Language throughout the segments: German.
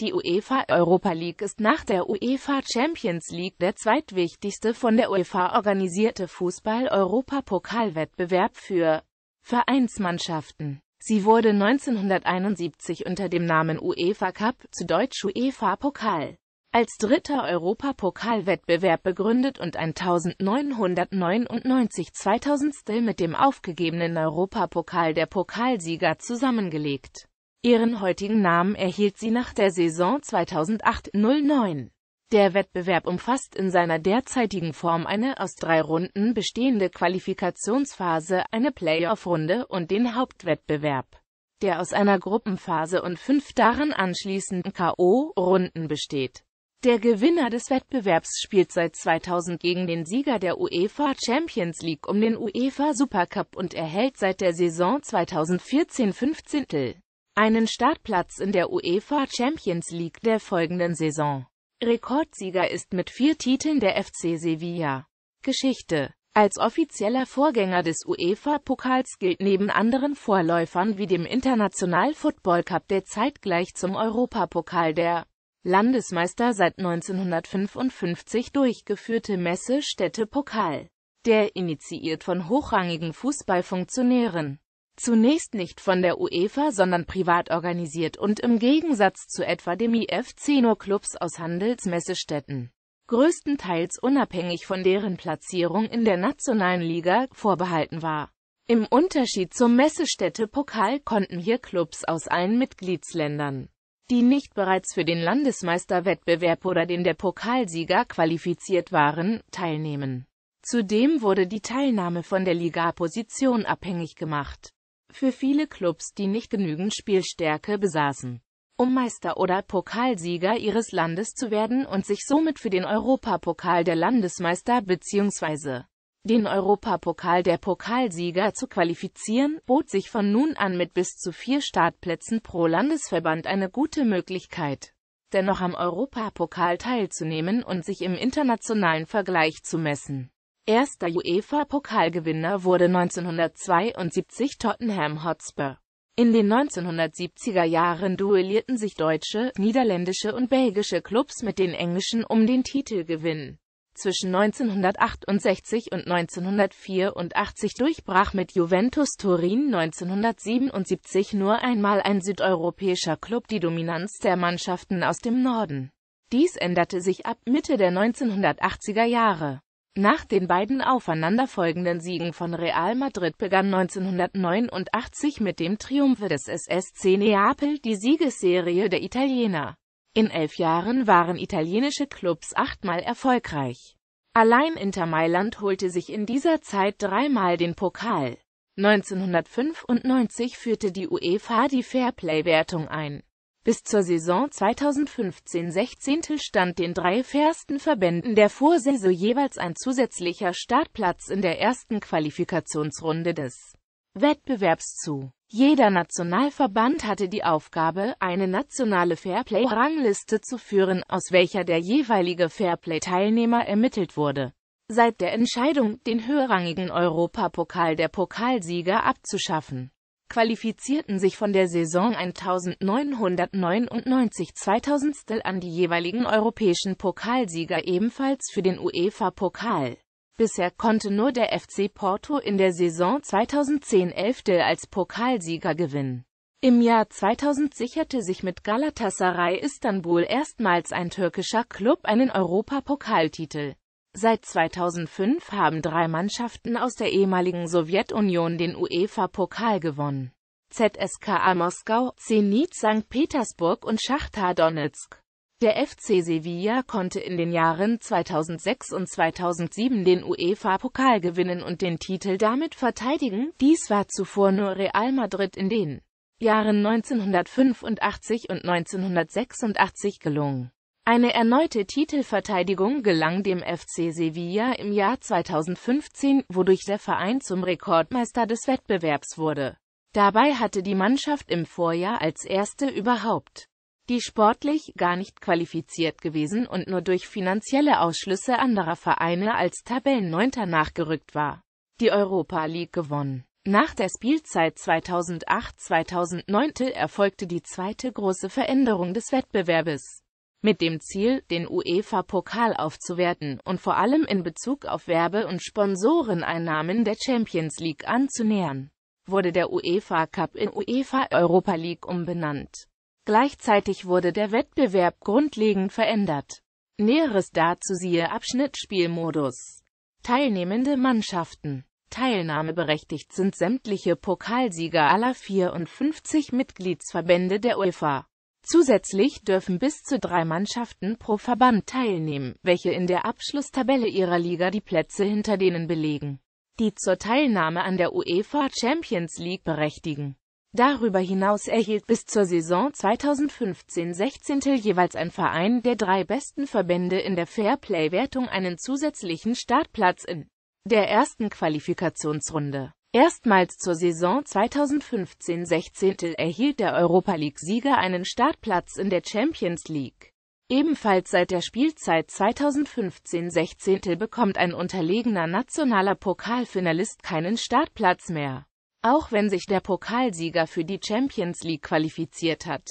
Die UEFA Europa League ist nach der UEFA Champions League der zweitwichtigste von der UEFA organisierte Fußball-Europapokalwettbewerb für Vereinsmannschaften. Sie wurde 1971 unter dem Namen UEFA Cup, zu Deutsch UEFA Pokal, als dritter Europapokalwettbewerb begründet und 1999 2000 mit dem aufgegebenen Europapokal der Pokalsieger zusammengelegt. Ihren heutigen Namen erhielt sie nach der Saison 2008-09. Der Wettbewerb umfasst in seiner derzeitigen Form eine aus drei Runden bestehende Qualifikationsphase, eine Playoff-Runde und den Hauptwettbewerb, der aus einer Gruppenphase und fünf darin anschließenden K.O.-Runden besteht. Der Gewinner des Wettbewerbs spielt seit 2000 gegen den Sieger der UEFA Champions League um den UEFA Supercup und erhält seit der Saison 2014 fünf einen Startplatz in der UEFA Champions League der folgenden Saison. Rekordsieger ist mit vier Titeln der FC Sevilla. Geschichte Als offizieller Vorgänger des UEFA-Pokals gilt neben anderen Vorläufern wie dem International Football Cup der zeitgleich zum Europapokal der Landesmeister seit 1955 durchgeführte Messe Städtepokal, der initiiert von hochrangigen Fußballfunktionären zunächst nicht von der UEFA, sondern privat organisiert und im Gegensatz zu etwa dem IFC nur Clubs aus Handelsmessestätten, größtenteils unabhängig von deren Platzierung in der nationalen Liga, vorbehalten war. Im Unterschied zum Messestätte-Pokal konnten hier Clubs aus allen Mitgliedsländern, die nicht bereits für den Landesmeisterwettbewerb oder den der Pokalsieger qualifiziert waren, teilnehmen. Zudem wurde die Teilnahme von der Ligaposition abhängig gemacht für viele Clubs, die nicht genügend Spielstärke besaßen, um Meister oder Pokalsieger ihres Landes zu werden und sich somit für den Europapokal der Landesmeister bzw. den Europapokal der Pokalsieger zu qualifizieren, bot sich von nun an mit bis zu vier Startplätzen pro Landesverband eine gute Möglichkeit, dennoch am Europapokal teilzunehmen und sich im internationalen Vergleich zu messen. Erster UEFA-Pokalgewinner wurde 1972 Tottenham Hotspur. In den 1970er Jahren duellierten sich deutsche, niederländische und belgische Clubs mit den englischen um den Titelgewinn. Zwischen 1968 und 1984 durchbrach mit Juventus Turin 1977 nur einmal ein südeuropäischer Club die Dominanz der Mannschaften aus dem Norden. Dies änderte sich ab Mitte der 1980er Jahre. Nach den beiden aufeinanderfolgenden Siegen von Real Madrid begann 1989 mit dem Triumph des SSC Neapel die Siegesserie der Italiener. In elf Jahren waren italienische Clubs achtmal erfolgreich. Allein Inter Mailand holte sich in dieser Zeit dreimal den Pokal. 1995 führte die UEFA die Fairplay-Wertung ein. Bis zur Saison 2015-16 stand den drei fairsten Verbänden der Vorsaison jeweils ein zusätzlicher Startplatz in der ersten Qualifikationsrunde des Wettbewerbs zu. Jeder Nationalverband hatte die Aufgabe, eine nationale Fairplay-Rangliste zu führen, aus welcher der jeweilige Fairplay-Teilnehmer ermittelt wurde. Seit der Entscheidung, den höherrangigen Europapokal der Pokalsieger abzuschaffen qualifizierten sich von der Saison 1999/2000 an die jeweiligen europäischen Pokalsieger ebenfalls für den UEFA-Pokal. Bisher konnte nur der FC Porto in der Saison 2010/11 als Pokalsieger gewinnen. Im Jahr 2000 sicherte sich mit Galatasaray Istanbul erstmals ein türkischer Klub einen Europapokaltitel Seit 2005 haben drei Mannschaften aus der ehemaligen Sowjetunion den UEFA-Pokal gewonnen. ZSKA Moskau, Zenit St. Petersburg und Schachtar Donetsk. Der FC Sevilla konnte in den Jahren 2006 und 2007 den UEFA-Pokal gewinnen und den Titel damit verteidigen, dies war zuvor nur Real Madrid in den Jahren 1985 und 1986 gelungen. Eine erneute Titelverteidigung gelang dem FC Sevilla im Jahr 2015, wodurch der Verein zum Rekordmeister des Wettbewerbs wurde. Dabei hatte die Mannschaft im Vorjahr als erste überhaupt die sportlich gar nicht qualifiziert gewesen und nur durch finanzielle Ausschlüsse anderer Vereine als Tabellenneunter nachgerückt war, die Europa League gewonnen. Nach der Spielzeit 2008-2009 erfolgte die zweite große Veränderung des Wettbewerbes mit dem Ziel, den UEFA-Pokal aufzuwerten und vor allem in Bezug auf Werbe- und Sponsoreneinnahmen der Champions League anzunähern, wurde der UEFA Cup in UEFA Europa League umbenannt. Gleichzeitig wurde der Wettbewerb grundlegend verändert. Näheres dazu siehe Abschnittspielmodus. Teilnehmende Mannschaften Teilnahmeberechtigt sind sämtliche Pokalsieger aller 54 Mitgliedsverbände der UEFA. Zusätzlich dürfen bis zu drei Mannschaften pro Verband teilnehmen, welche in der Abschlusstabelle ihrer Liga die Plätze hinter denen belegen, die zur Teilnahme an der UEFA Champions League berechtigen. Darüber hinaus erhielt bis zur Saison 2015-16 jeweils ein Verein der drei besten Verbände in der Fairplay-Wertung einen zusätzlichen Startplatz in der ersten Qualifikationsrunde. Erstmals zur Saison 2015-16 erhielt der Europa League-Sieger einen Startplatz in der Champions League. Ebenfalls seit der Spielzeit 2015-16 bekommt ein unterlegener nationaler Pokalfinalist keinen Startplatz mehr, auch wenn sich der Pokalsieger für die Champions League qualifiziert hat.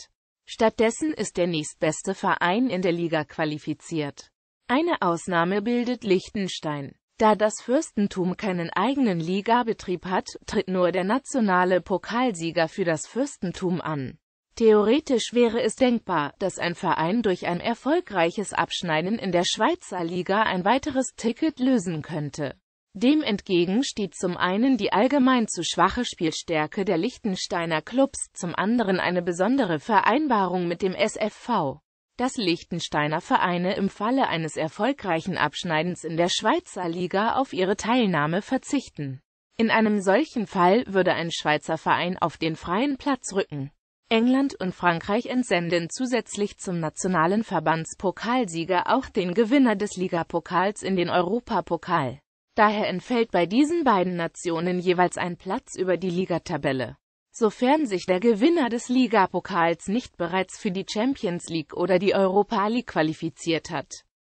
Stattdessen ist der nächstbeste Verein in der Liga qualifiziert. Eine Ausnahme bildet Liechtenstein. Da das Fürstentum keinen eigenen Ligabetrieb hat, tritt nur der nationale Pokalsieger für das Fürstentum an. Theoretisch wäre es denkbar, dass ein Verein durch ein erfolgreiches Abschneiden in der Schweizer Liga ein weiteres Ticket lösen könnte. Dem entgegen steht zum einen die allgemein zu schwache Spielstärke der Liechtensteiner Clubs, zum anderen eine besondere Vereinbarung mit dem SFV dass Liechtensteiner Vereine im Falle eines erfolgreichen Abschneidens in der Schweizer Liga auf ihre Teilnahme verzichten. In einem solchen Fall würde ein Schweizer Verein auf den freien Platz rücken. England und Frankreich entsenden zusätzlich zum nationalen Verbandspokalsieger auch den Gewinner des Ligapokals in den Europapokal. Daher entfällt bei diesen beiden Nationen jeweils ein Platz über die Ligatabelle sofern sich der Gewinner des Ligapokals nicht bereits für die Champions League oder die Europa League qualifiziert hat.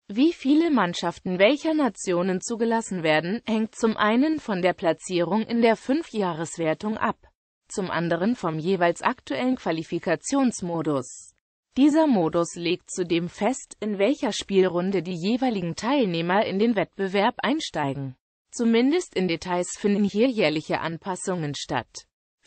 Wie viele Mannschaften welcher Nationen zugelassen werden, hängt zum einen von der Platzierung in der Fünfjahreswertung ab, zum anderen vom jeweils aktuellen Qualifikationsmodus. Dieser Modus legt zudem fest, in welcher Spielrunde die jeweiligen Teilnehmer in den Wettbewerb einsteigen. Zumindest in Details finden hier jährliche Anpassungen statt.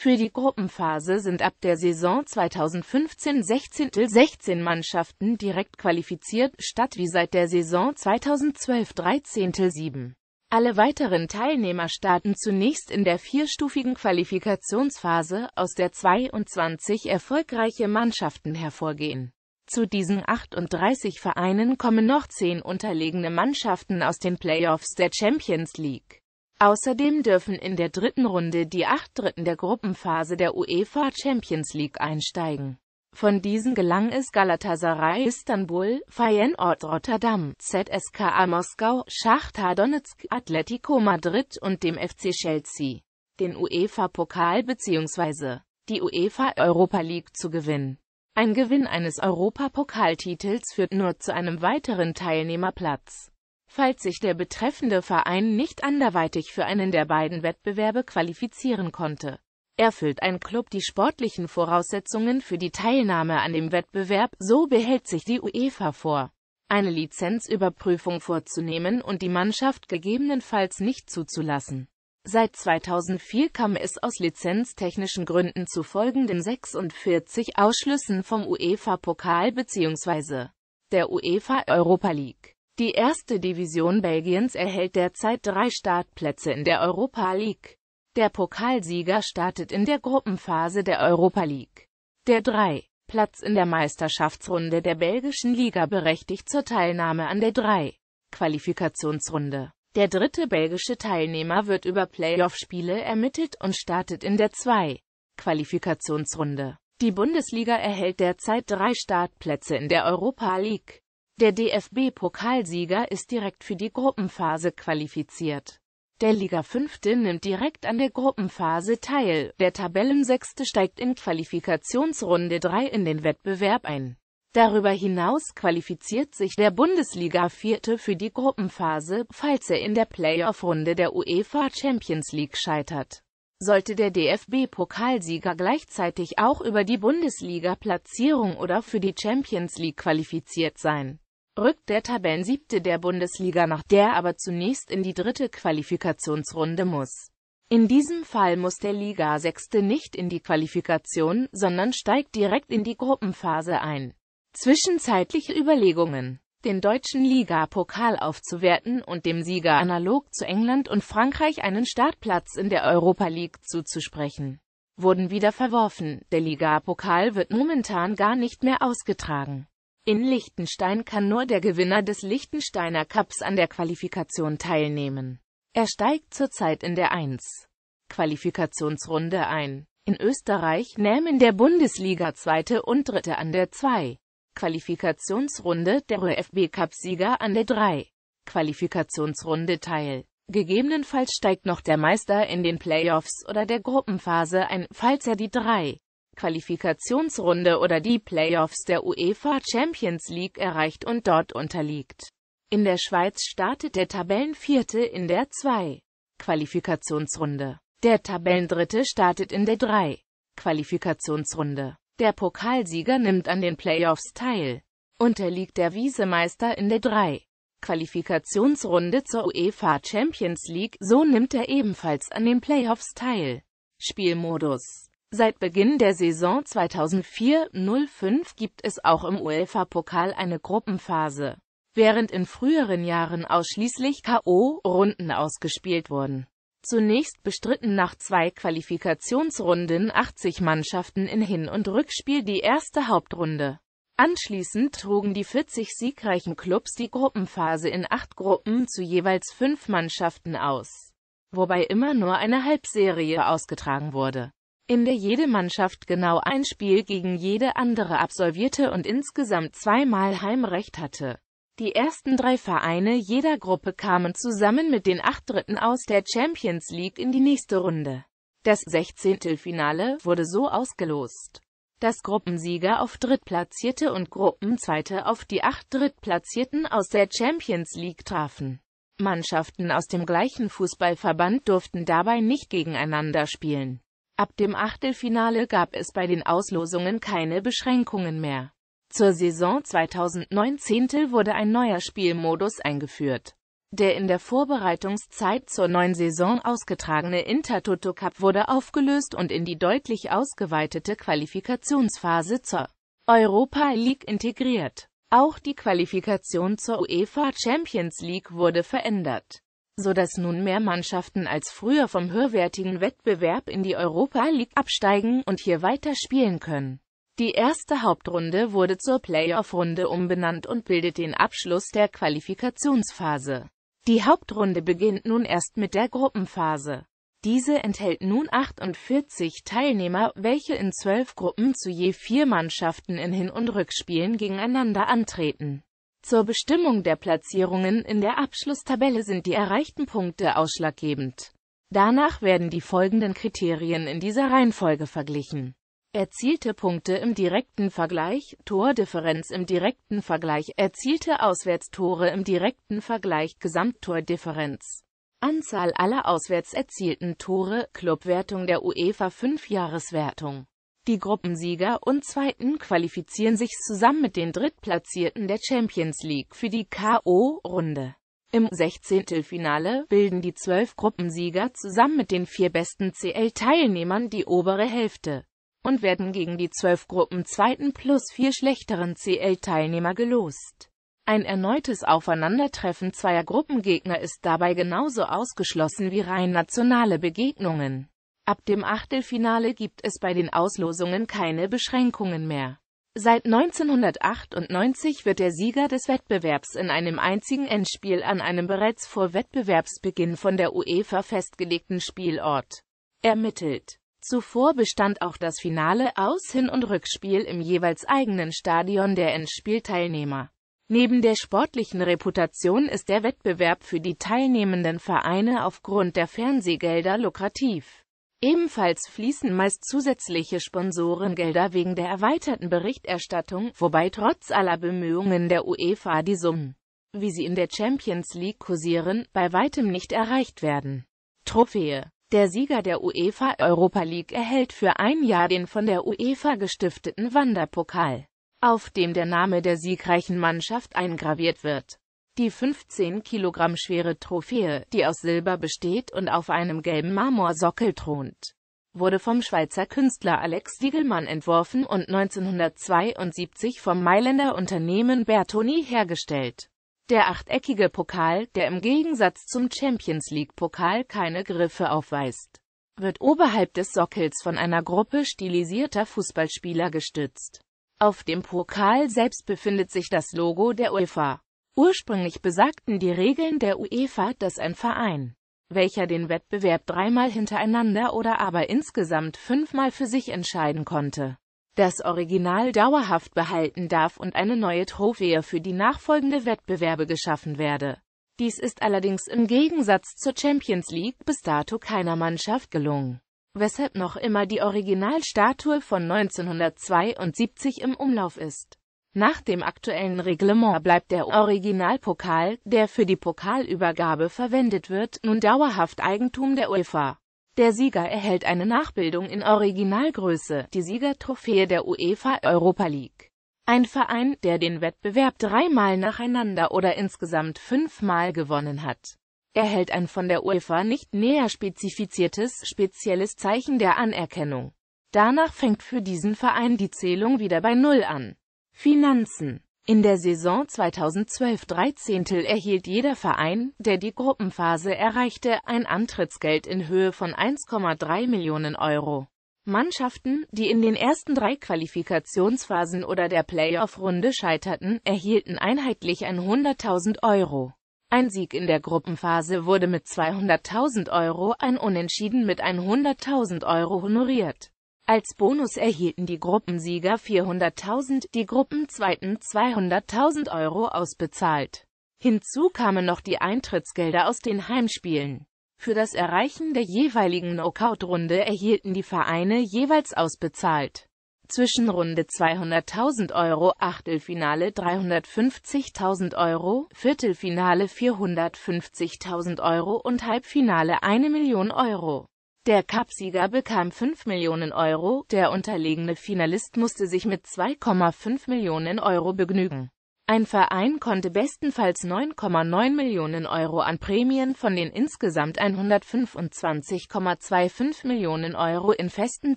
Für die Gruppenphase sind ab der Saison 2015-16 Mannschaften direkt qualifiziert, statt wie seit der Saison 2012-13 7. Alle weiteren Teilnehmer starten zunächst in der vierstufigen Qualifikationsphase, aus der 22 erfolgreiche Mannschaften hervorgehen. Zu diesen 38 Vereinen kommen noch 10 unterlegene Mannschaften aus den Playoffs der Champions League. Außerdem dürfen in der dritten Runde die acht Dritten der Gruppenphase der UEFA Champions League einsteigen. Von diesen gelang es Galatasaray Istanbul, Feyenoord Rotterdam, ZSKA Moskau, Schachtar Donetsk, Atletico Madrid und dem FC Chelsea, den UEFA-Pokal bzw. die UEFA Europa League zu gewinnen. Ein Gewinn eines Europapokaltitels führt nur zu einem weiteren Teilnehmerplatz falls sich der betreffende Verein nicht anderweitig für einen der beiden Wettbewerbe qualifizieren konnte. Erfüllt ein Club die sportlichen Voraussetzungen für die Teilnahme an dem Wettbewerb, so behält sich die UEFA vor, eine Lizenzüberprüfung vorzunehmen und die Mannschaft gegebenenfalls nicht zuzulassen. Seit 2004 kam es aus lizenztechnischen Gründen zu folgenden 46 Ausschlüssen vom UEFA-Pokal bzw. der UEFA Europa League. Die erste Division Belgiens erhält derzeit drei Startplätze in der Europa League. Der Pokalsieger startet in der Gruppenphase der Europa League. Der 3. Platz in der Meisterschaftsrunde der belgischen Liga berechtigt zur Teilnahme an der 3. Qualifikationsrunde. Der dritte belgische Teilnehmer wird über Playoff-Spiele ermittelt und startet in der 2. Qualifikationsrunde. Die Bundesliga erhält derzeit drei Startplätze in der Europa League. Der DFB-Pokalsieger ist direkt für die Gruppenphase qualifiziert. Der Liga-Fünfte nimmt direkt an der Gruppenphase teil, der Tabellensechste steigt in Qualifikationsrunde 3 in den Wettbewerb ein. Darüber hinaus qualifiziert sich der Bundesliga-Vierte für die Gruppenphase, falls er in der Playoff-Runde der UEFA Champions League scheitert. Sollte der DFB-Pokalsieger gleichzeitig auch über die Bundesliga-Platzierung oder für die Champions League qualifiziert sein, rückt der Tabellensiebte der Bundesliga nach, der aber zunächst in die dritte Qualifikationsrunde muss. In diesem Fall muss der Liga Sechste nicht in die Qualifikation, sondern steigt direkt in die Gruppenphase ein. Zwischenzeitliche Überlegungen den deutschen Liga-Pokal aufzuwerten und dem Sieger analog zu England und Frankreich einen Startplatz in der Europa League zuzusprechen, wurden wieder verworfen. Der Liga-Pokal wird momentan gar nicht mehr ausgetragen. In Liechtenstein kann nur der Gewinner des Liechtensteiner Cups an der Qualifikation teilnehmen. Er steigt zurzeit in der 1. Qualifikationsrunde ein. In Österreich nehmen der Bundesliga Zweite und Dritte an der 2. Qualifikationsrunde der ÖFB Cup-Sieger an der 3. Qualifikationsrunde teil. Gegebenenfalls steigt noch der Meister in den Playoffs oder der Gruppenphase ein, falls er die 3. Qualifikationsrunde oder die Playoffs der UEFA Champions League erreicht und dort unterliegt. In der Schweiz startet der Tabellenvierte in der 2. Qualifikationsrunde. Der Tabellendritte startet in der 3. Qualifikationsrunde. Der Pokalsieger nimmt an den Playoffs teil. Unterliegt der Wiesemeister in der 3. Qualifikationsrunde zur UEFA Champions League, so nimmt er ebenfalls an den Playoffs teil. Spielmodus Seit Beginn der Saison 2004-05 gibt es auch im UEFA-Pokal eine Gruppenphase, während in früheren Jahren ausschließlich K.O.-Runden ausgespielt wurden. Zunächst bestritten nach zwei Qualifikationsrunden 80 Mannschaften in Hin- und Rückspiel die erste Hauptrunde. Anschließend trugen die 40 siegreichen Clubs die Gruppenphase in acht Gruppen zu jeweils fünf Mannschaften aus, wobei immer nur eine Halbserie ausgetragen wurde in der jede Mannschaft genau ein Spiel gegen jede andere absolvierte und insgesamt zweimal Heimrecht hatte. Die ersten drei Vereine jeder Gruppe kamen zusammen mit den acht Dritten aus der Champions League in die nächste Runde. Das Sechzehntelfinale wurde so ausgelost, dass Gruppensieger auf Drittplatzierte und Gruppenzweite auf die acht Drittplatzierten aus der Champions League trafen. Mannschaften aus dem gleichen Fußballverband durften dabei nicht gegeneinander spielen. Ab dem Achtelfinale gab es bei den Auslosungen keine Beschränkungen mehr. Zur Saison 2019 wurde ein neuer Spielmodus eingeführt. Der in der Vorbereitungszeit zur neuen Saison ausgetragene Intertoto Cup wurde aufgelöst und in die deutlich ausgeweitete Qualifikationsphase zur Europa League integriert. Auch die Qualifikation zur UEFA Champions League wurde verändert so dass nun mehr Mannschaften als früher vom höherwertigen Wettbewerb in die Europa League absteigen und hier weiter spielen können. Die erste Hauptrunde wurde zur Playoff-Runde umbenannt und bildet den Abschluss der Qualifikationsphase. Die Hauptrunde beginnt nun erst mit der Gruppenphase. Diese enthält nun 48 Teilnehmer, welche in zwölf Gruppen zu je vier Mannschaften in Hin- und Rückspielen gegeneinander antreten. Zur Bestimmung der Platzierungen in der Abschlusstabelle sind die erreichten Punkte ausschlaggebend. Danach werden die folgenden Kriterien in dieser Reihenfolge verglichen. Erzielte Punkte im direkten Vergleich, Tordifferenz im direkten Vergleich, erzielte Auswärtstore im direkten Vergleich, Gesamttordifferenz. Anzahl aller auswärts erzielten Tore, Clubwertung der UEFA 5-Jahreswertung die Gruppensieger und Zweiten qualifizieren sich zusammen mit den Drittplatzierten der Champions League für die K.O.-Runde. Im 16. Finale bilden die zwölf Gruppensieger zusammen mit den vier besten CL-Teilnehmern die obere Hälfte und werden gegen die zwölf Gruppenzweiten plus vier schlechteren CL-Teilnehmer gelost. Ein erneutes Aufeinandertreffen zweier Gruppengegner ist dabei genauso ausgeschlossen wie rein nationale Begegnungen. Ab dem Achtelfinale gibt es bei den Auslosungen keine Beschränkungen mehr. Seit 1998 wird der Sieger des Wettbewerbs in einem einzigen Endspiel an einem bereits vor Wettbewerbsbeginn von der UEFA festgelegten Spielort ermittelt. Zuvor bestand auch das Finale aus Hin- und Rückspiel im jeweils eigenen Stadion der Endspielteilnehmer. Neben der sportlichen Reputation ist der Wettbewerb für die teilnehmenden Vereine aufgrund der Fernsehgelder lukrativ. Ebenfalls fließen meist zusätzliche Sponsorengelder wegen der erweiterten Berichterstattung, wobei trotz aller Bemühungen der UEFA die Summen, wie sie in der Champions League kursieren, bei weitem nicht erreicht werden. Trophäe Der Sieger der UEFA Europa League erhält für ein Jahr den von der UEFA gestifteten Wanderpokal, auf dem der Name der siegreichen Mannschaft eingraviert wird die 15 Kilogramm schwere Trophäe, die aus Silber besteht und auf einem gelben Marmorsockel thront, wurde vom Schweizer Künstler Alex Diegelmann entworfen und 1972 vom Mailänder Unternehmen Bertoni hergestellt. Der achteckige Pokal, der im Gegensatz zum Champions-League-Pokal keine Griffe aufweist, wird oberhalb des Sockels von einer Gruppe stilisierter Fußballspieler gestützt. Auf dem Pokal selbst befindet sich das Logo der UEFA. Ursprünglich besagten die Regeln der UEFA, dass ein Verein, welcher den Wettbewerb dreimal hintereinander oder aber insgesamt fünfmal für sich entscheiden konnte, das Original dauerhaft behalten darf und eine neue Trophäe für die nachfolgende Wettbewerbe geschaffen werde. Dies ist allerdings im Gegensatz zur Champions League bis dato keiner Mannschaft gelungen, weshalb noch immer die Originalstatue von 1972 im Umlauf ist. Nach dem aktuellen Reglement bleibt der Originalpokal, der für die Pokalübergabe verwendet wird, nun dauerhaft Eigentum der UEFA. Der Sieger erhält eine Nachbildung in Originalgröße, die Siegertrophäe der UEFA Europa League. Ein Verein, der den Wettbewerb dreimal nacheinander oder insgesamt fünfmal gewonnen hat, erhält ein von der UEFA nicht näher spezifiziertes spezielles Zeichen der Anerkennung. Danach fängt für diesen Verein die Zählung wieder bei Null an. Finanzen in der Saison 2012-13 erhielt jeder Verein, der die Gruppenphase erreichte, ein Antrittsgeld in Höhe von 1,3 Millionen Euro. Mannschaften, die in den ersten drei Qualifikationsphasen oder der Playoff-Runde scheiterten, erhielten einheitlich 100.000 Euro. Ein Sieg in der Gruppenphase wurde mit 200.000 Euro, ein Unentschieden mit 100.000 Euro honoriert. Als Bonus erhielten die Gruppensieger 400.000, die Gruppenzweiten 200.000 Euro ausbezahlt. Hinzu kamen noch die Eintrittsgelder aus den Heimspielen. Für das Erreichen der jeweiligen Knockout-Runde erhielten die Vereine jeweils ausbezahlt. Zwischenrunde 200.000 Euro, Achtelfinale 350.000 Euro, Viertelfinale 450.000 Euro und Halbfinale 1 Million Euro. Der Cupsieger bekam 5 Millionen Euro, der unterlegene Finalist musste sich mit 2,5 Millionen Euro begnügen. Ein Verein konnte bestenfalls 9,9 Millionen Euro an Prämien von den insgesamt 125,25 Millionen Euro in festen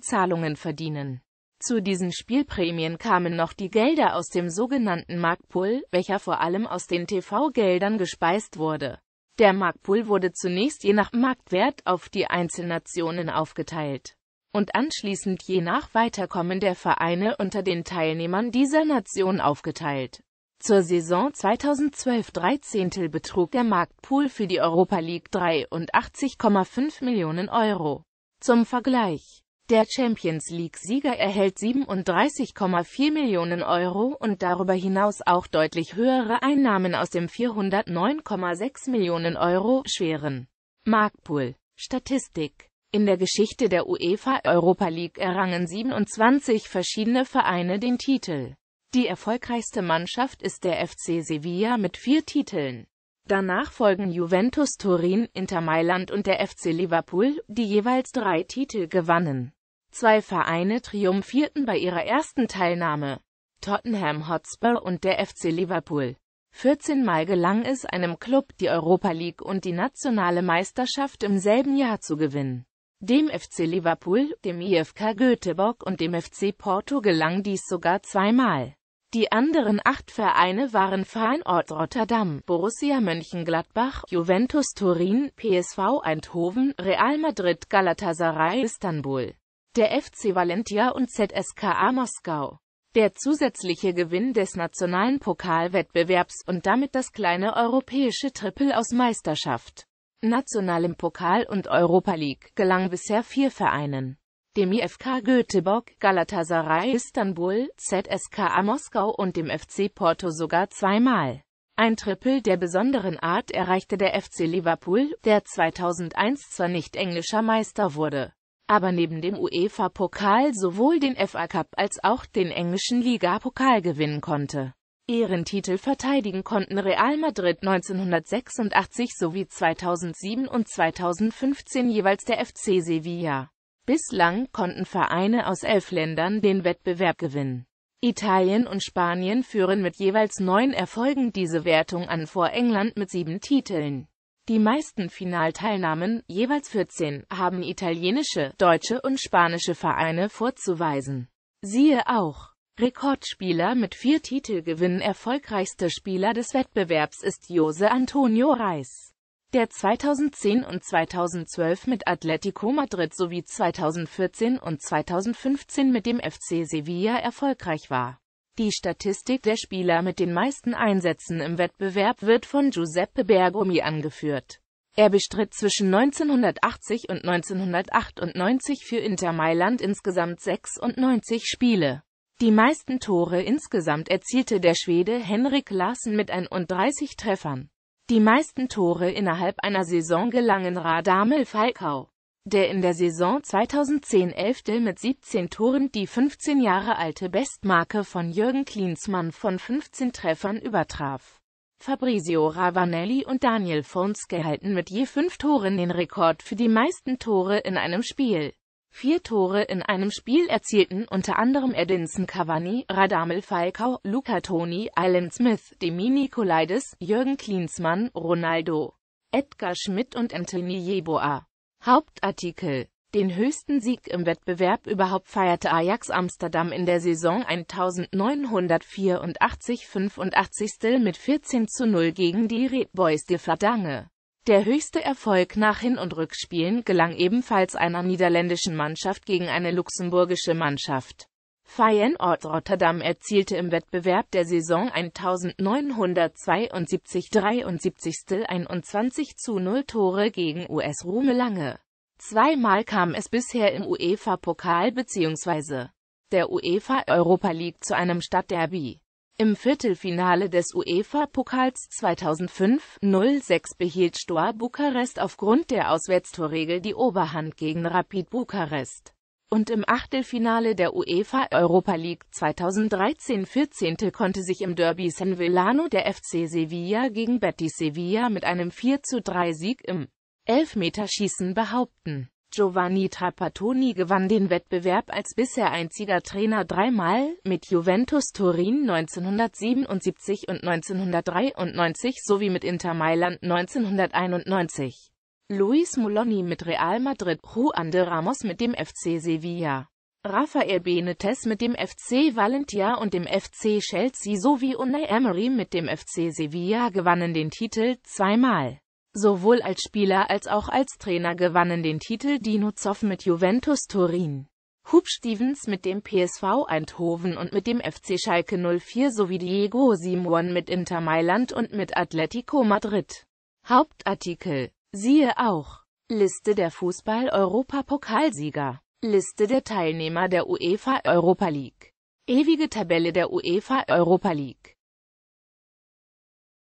Zahlungen verdienen. Zu diesen Spielprämien kamen noch die Gelder aus dem sogenannten Marktpool, welcher vor allem aus den TV-Geldern gespeist wurde der Marktpool wurde zunächst je nach Marktwert auf die Einzelnationen aufgeteilt und anschließend je nach Weiterkommen der Vereine unter den Teilnehmern dieser Nation aufgeteilt. Zur Saison 2012-13 betrug der Marktpool für die Europa League 83,5 Millionen Euro. Zum Vergleich der Champions League-Sieger erhält 37,4 Millionen Euro und darüber hinaus auch deutlich höhere Einnahmen aus dem 409,6 Millionen Euro schweren Marktpool. Statistik In der Geschichte der UEFA Europa League errangen 27 verschiedene Vereine den Titel. Die erfolgreichste Mannschaft ist der FC Sevilla mit vier Titeln. Danach folgen Juventus Turin, Inter Mailand und der FC Liverpool, die jeweils drei Titel gewannen. Zwei Vereine triumphierten bei ihrer ersten Teilnahme. Tottenham Hotspur und der FC Liverpool. 14 Mal gelang es einem Club, die Europa League und die nationale Meisterschaft im selben Jahr zu gewinnen. Dem FC Liverpool, dem IFK Göteborg und dem FC Porto gelang dies sogar zweimal. Die anderen acht Vereine waren Feyenoord Rotterdam, Borussia Mönchengladbach, Juventus Turin, PSV Eindhoven, Real Madrid Galatasaray Istanbul der FC Valentia und ZSKA Moskau. Der zusätzliche Gewinn des nationalen Pokalwettbewerbs und damit das kleine europäische Triple aus Meisterschaft, nationalem Pokal und Europa League gelang bisher vier Vereinen. Dem IFK Göteborg, Galatasaray Istanbul, ZSKA Moskau und dem FC Porto sogar zweimal. Ein Triple der besonderen Art erreichte der FC Liverpool, der 2001 zwar nicht englischer Meister wurde, aber neben dem UEFA-Pokal sowohl den FA Cup als auch den englischen Liga-Pokal gewinnen konnte. Ehrentitel verteidigen konnten Real Madrid 1986 sowie 2007 und 2015 jeweils der FC Sevilla. Bislang konnten Vereine aus elf Ländern den Wettbewerb gewinnen. Italien und Spanien führen mit jeweils neun Erfolgen diese Wertung an vor England mit sieben Titeln. Die meisten Finalteilnahmen, jeweils 14, haben italienische, deutsche und spanische Vereine vorzuweisen. Siehe auch Rekordspieler mit vier Titelgewinnen Erfolgreichster Spieler des Wettbewerbs ist Jose Antonio Reis, der 2010 und 2012 mit Atletico Madrid sowie 2014 und 2015 mit dem FC Sevilla erfolgreich war. Die Statistik der Spieler mit den meisten Einsätzen im Wettbewerb wird von Giuseppe Bergomi angeführt. Er bestritt zwischen 1980 und 1998 für Inter Mailand insgesamt 96 Spiele. Die meisten Tore insgesamt erzielte der Schwede Henrik Larsen mit 31 Treffern. Die meisten Tore innerhalb einer Saison gelangen Radamel Falkau der in der Saison 2010-11 mit 17 Toren die 15 Jahre alte Bestmarke von Jürgen Klinsmann von 15 Treffern übertraf. Fabrizio Ravanelli und Daniel Fonske halten mit je fünf Toren den Rekord für die meisten Tore in einem Spiel. Vier Tore in einem Spiel erzielten unter anderem Edinson Cavani, Radamel Falcao, Luca Toni, Alan Smith, Demi Kolaides, Jürgen Klinsmann, Ronaldo, Edgar Schmidt und Anthony Yeboah. Hauptartikel den höchsten Sieg im Wettbewerb überhaupt feierte Ajax Amsterdam in der Saison 1984-85 mit 14 zu 0 gegen die Red Boys de Verdange. Der höchste Erfolg nach Hin- und Rückspielen gelang ebenfalls einer niederländischen Mannschaft gegen eine luxemburgische Mannschaft. Feyenoord Rotterdam erzielte im Wettbewerb der Saison 1972-73 21 zu 0 Tore gegen US Rume Lange. Zweimal kam es bisher im UEFA-Pokal bzw. der UEFA Europa League zu einem Stadtderby. Im Viertelfinale des UEFA-Pokals 2005-06 behielt Stoa Bukarest aufgrund der Auswärtstorregel die Oberhand gegen Rapid Bukarest und im Achtelfinale der UEFA Europa League 2013-14 konnte sich im Derby San Villano der FC Sevilla gegen Betty Sevilla mit einem 4 3 Sieg im Elfmeterschießen behaupten. Giovanni Trapattoni gewann den Wettbewerb als bisher einziger Trainer dreimal, mit Juventus Turin 1977 und 1993 sowie mit Inter Mailand 1991. Luis Moloni mit Real Madrid, Juan de Ramos mit dem FC Sevilla, Rafael Benitez mit dem FC Valentia und dem FC Chelsea sowie Unai Emery mit dem FC Sevilla gewannen den Titel zweimal. Sowohl als Spieler als auch als Trainer gewannen den Titel Dino Zoff mit Juventus Turin, Hub Stevens mit dem PSV Eindhoven und mit dem FC Schalke 04 sowie Diego Simon mit Inter Mailand und mit Atletico Madrid. Hauptartikel Siehe auch Liste der Fußball-Europapokalsieger Liste der Teilnehmer der UEFA Europa League Ewige Tabelle der UEFA Europa League